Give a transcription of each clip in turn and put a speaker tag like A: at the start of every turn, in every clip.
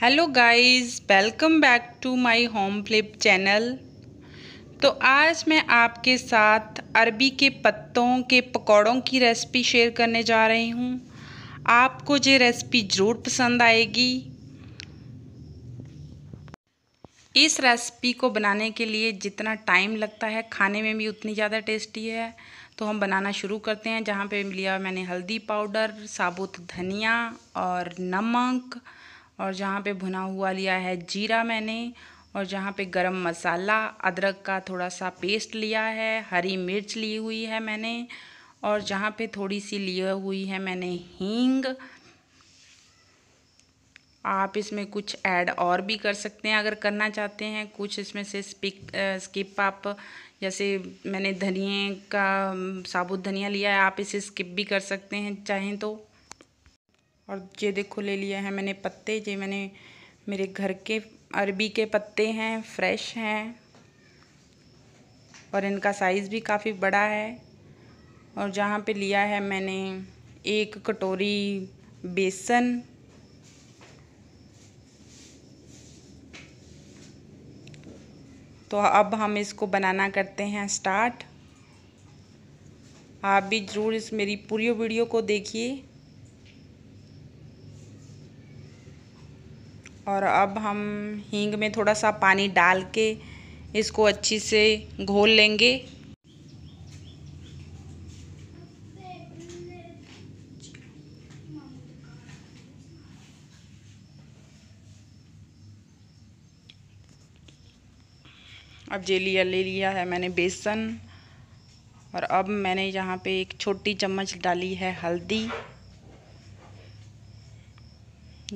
A: hello guys welcome back to my home flip channel तो आज मैं आपके साथ अरबी के पत्तों के पकौड़ों की रेसिपी शेयर करने जा रही हूँ आपको ये रेसिपी ज़रूर पसंद आएगी इस रेसिपी को बनाने के लिए जितना टाइम लगता है खाने में भी उतनी ज़्यादा टेस्टी है तो हम बनाना शुरू करते हैं जहाँ पे लिया मैंने हल्दी पाउडर साबुत धनिया और नमक और जहाँ पे भुना हुआ लिया है जीरा मैंने और जहाँ पे गरम मसाला अदरक का थोड़ा सा पेस्ट लिया है हरी मिर्च ली हुई है मैंने और जहाँ पे थोड़ी सी लिए हुई है मैंने हींग आप इसमें कुछ ऐड और भी कर सकते हैं अगर करना चाहते हैं कुछ इसमें से स्पिक स्किप आप जैसे मैंने धनिए का साबुत धनिया लिया है आप इसे स्किप भी कर सकते हैं चाहें तो और ये देखो ले लिया है मैंने पत्ते ये मैंने मेरे घर के अरबी के पत्ते हैं फ्रेश हैं और इनका साइज़ भी काफ़ी बड़ा है और जहाँ पे लिया है मैंने एक कटोरी बेसन तो अब हम इसको बनाना करते हैं स्टार्ट आप भी ज़रूर इस मेरी पूरी वीडियो को देखिए और अब हम हींग में थोड़ा सा पानी डाल के इसको अच्छी से घोल लेंगे अब जे लिया ले लिया है मैंने बेसन और अब मैंने यहाँ पे एक छोटी चम्मच डाली है हल्दी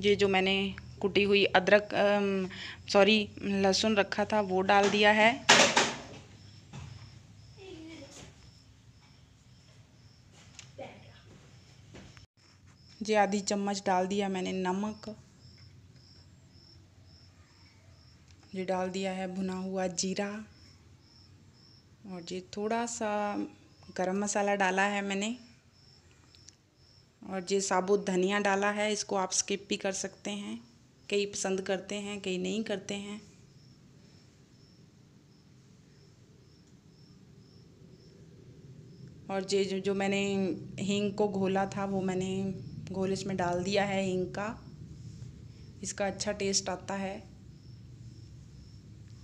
A: ये जो मैंने कुटी हुई अदरक सॉरी लहसुन रखा था वो डाल दिया है जी आधी चम्मच डाल दिया मैंने नमक जी डाल दिया है भुना हुआ जीरा और जी थोड़ा सा गरम मसाला डाला है मैंने और जी साबुत धनिया डाला है इसको आप स्किप भी कर सकते हैं कई पसंद करते हैं कई नहीं करते हैं और जे जो जो मैंने हींग को घोला था वो मैंने घोल इसमें डाल दिया है हींग का इसका अच्छा टेस्ट आता है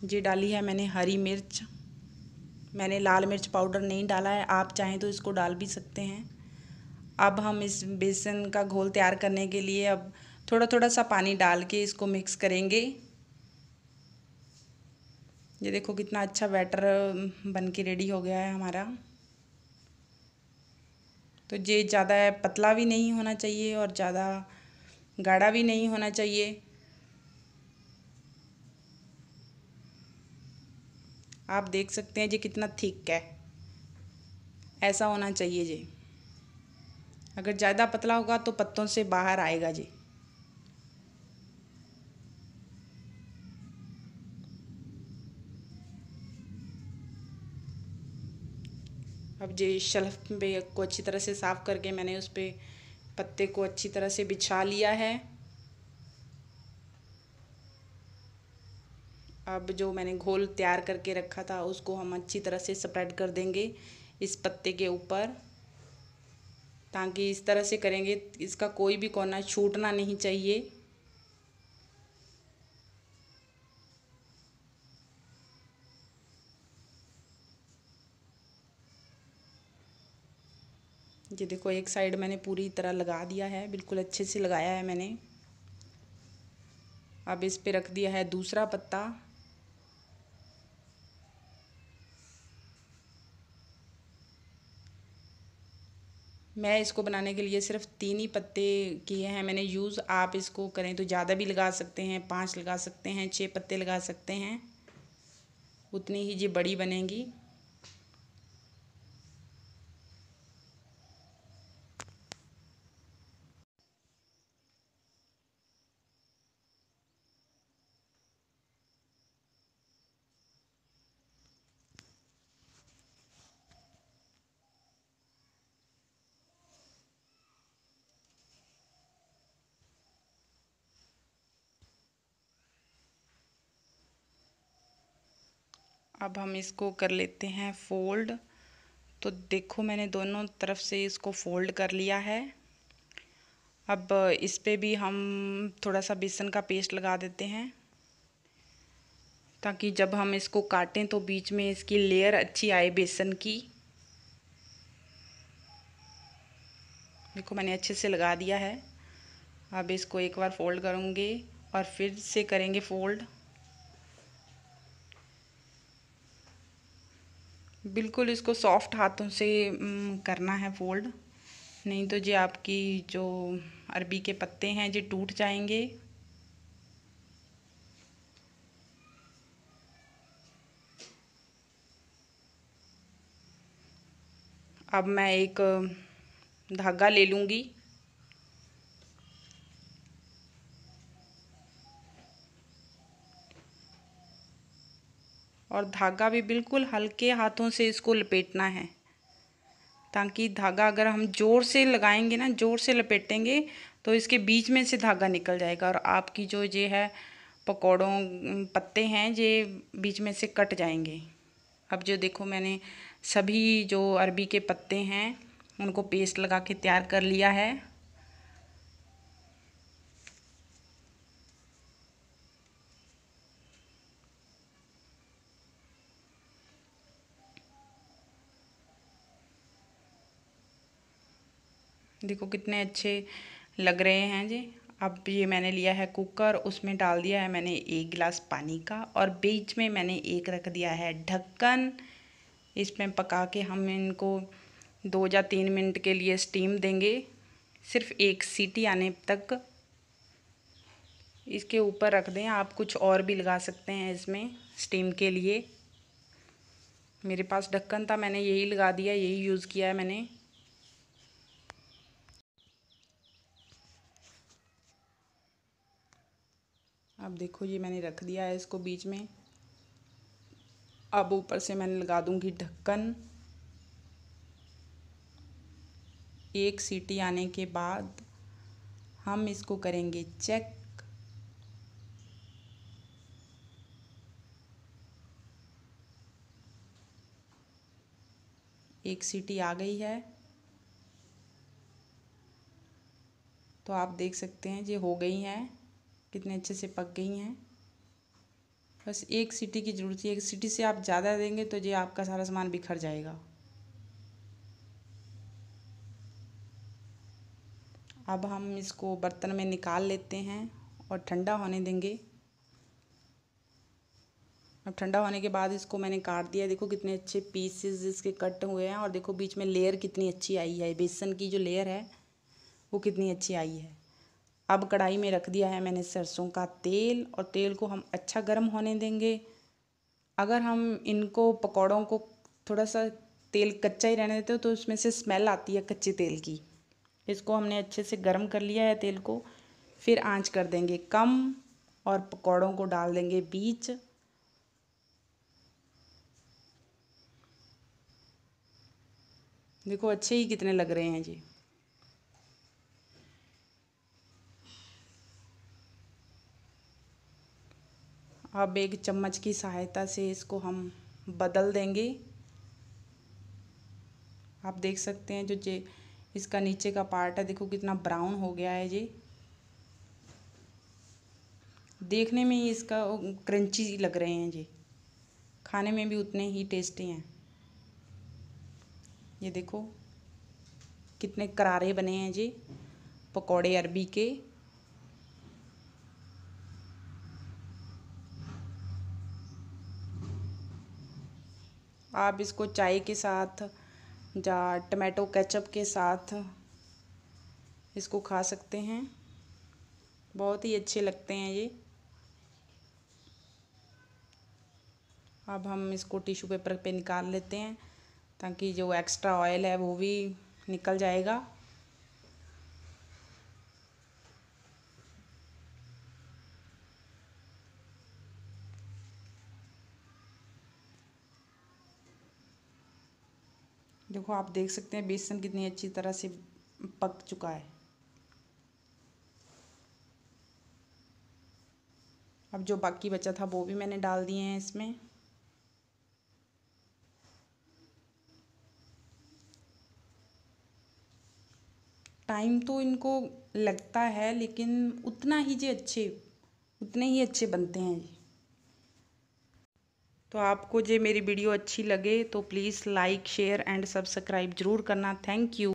A: जी डाली है मैंने हरी मिर्च मैंने लाल मिर्च पाउडर नहीं डाला है आप चाहें तो इसको डाल भी सकते हैं अब हम इस बेसन का घोल तैयार करने के लिए अब थोड़ा थोड़ा सा पानी डाल के इसको मिक्स करेंगे ये देखो कितना अच्छा बैटर बन के रेडी हो गया है हमारा तो ये ज़्यादा पतला भी नहीं होना चाहिए और ज़्यादा गाढ़ा भी नहीं होना चाहिए आप देख सकते हैं जी कितना थिक है ऐसा होना चाहिए जी अगर ज़्यादा पतला होगा तो पत्तों से बाहर आएगा जी अब जो शल्फ पे को अच्छी तरह से साफ़ करके मैंने उस पर पत्ते को अच्छी तरह से बिछा लिया है अब जो मैंने घोल तैयार करके रखा था उसको हम अच्छी तरह से स्प्रेड कर देंगे इस पत्ते के ऊपर ताकि इस तरह से करेंगे इसका कोई भी कोना छूटना नहीं चाहिए ये देखो एक साइड मैंने पूरी तरह लगा दिया है बिल्कुल अच्छे से लगाया है मैंने अब इस पे रख दिया है दूसरा पत्ता मैं इसको बनाने के लिए सिर्फ तीन ही पत्ते किए हैं मैंने यूज़ आप इसको करें तो ज़्यादा भी लगा सकते हैं पांच लगा सकते हैं छः पत्ते लगा सकते हैं उतनी ही ये बड़ी बनेगी अब हम इसको कर लेते हैं फोल्ड तो देखो मैंने दोनों तरफ से इसको फोल्ड कर लिया है अब इस पर भी हम थोड़ा सा बेसन का पेस्ट लगा देते हैं ताकि जब हम इसको काटें तो बीच में इसकी लेयर अच्छी आए बेसन की देखो मैंने अच्छे से लगा दिया है अब इसको एक बार फोल्ड करूँगी और फिर से करेंगे फोल्ड बिल्कुल इसको सॉफ्ट हाथों से करना है फोल्ड नहीं तो जी आपकी जो अरबी के पत्ते हैं जी टूट जाएंगे अब मैं एक धागा ले लूँगी और धागा भी बिल्कुल हल्के हाथों से इसको लपेटना है ताकि धागा अगर हम ज़ोर से लगाएंगे ना ज़ोर से लपेटेंगे तो इसके बीच में से धागा निकल जाएगा और आपकी जो ये है पकौड़ों पत्ते हैं ये बीच में से कट जाएंगे अब जो देखो मैंने सभी जो अरबी के पत्ते हैं उनको पेस्ट लगा के तैयार कर लिया है देखो कितने अच्छे लग रहे हैं जी अब ये मैंने लिया है कुकर उसमें डाल दिया है मैंने एक गिलास पानी का और बीच में मैंने एक रख दिया है ढक्कन इसमें पका के हम इनको दो या तीन मिनट के लिए स्टीम देंगे सिर्फ एक सीटी आने तक इसके ऊपर रख दें आप कुछ और भी लगा सकते हैं इसमें स्टीम के लिए मेरे पास ढक्कन था मैंने यही लगा दिया यही यूज़ किया है मैंने अब देखो ये मैंने रख दिया है इसको बीच में अब ऊपर से मैंने लगा दूंगी ढक्कन एक सीटी आने के बाद हम इसको करेंगे चेक एक सीटी आ गई है तो आप देख सकते हैं ये हो गई हैं कितने अच्छे से पक गई हैं बस एक सीटी की ज़रूरत है एक सीटी से आप ज़्यादा देंगे तो ये आपका सारा सामान बिखर जाएगा अब हम इसको बर्तन में निकाल लेते हैं और ठंडा होने देंगे अब ठंडा होने के बाद इसको मैंने काट दिया देखो कितने अच्छे पीसेस इसके कट हुए हैं और देखो बीच में लेयर कितनी अच्छी आई है बेसन की जो लेयर है वो कितनी अच्छी आई है अब कढ़ाई में रख दिया है मैंने सरसों का तेल और तेल को हम अच्छा गर्म होने देंगे अगर हम इनको पकौड़ों को थोड़ा सा तेल कच्चा ही रहने देते हो तो उसमें से स्मेल आती है कच्चे तेल की इसको हमने अच्छे से गर्म कर लिया है तेल को फिर आंच कर देंगे कम और पकौड़ों को डाल देंगे बीच देखो अच्छे ही कितने लग रहे हैं जी अब एक चम्मच की सहायता से इसको हम बदल देंगे आप देख सकते हैं जो जे इसका नीचे का पार्ट है देखो कितना ब्राउन हो गया है ये देखने में ही इसका क्रंची लग रहे हैं जी खाने में भी उतने ही टेस्टी हैं ये देखो कितने करारे बने हैं जी पकौड़े अरबी के आप इसको चाय के साथ या टमाटो केचप के साथ इसको खा सकते हैं बहुत ही अच्छे लगते हैं ये अब हम इसको टिश्यू पेपर पे निकाल लेते हैं ताकि जो एक्स्ट्रा ऑयल है वो भी निकल जाएगा देखो आप देख सकते हैं बेसन कितनी अच्छी तरह से पक चुका है अब जो बाकी बचा था वो भी मैंने डाल दिए हैं इसमें टाइम तो इनको लगता है लेकिन उतना ही जे अच्छे उतने ही अच्छे बनते हैं जी तो आपको जे मेरी वीडियो अच्छी लगे तो please like share and subscribe ज़रूर करना थैंक यू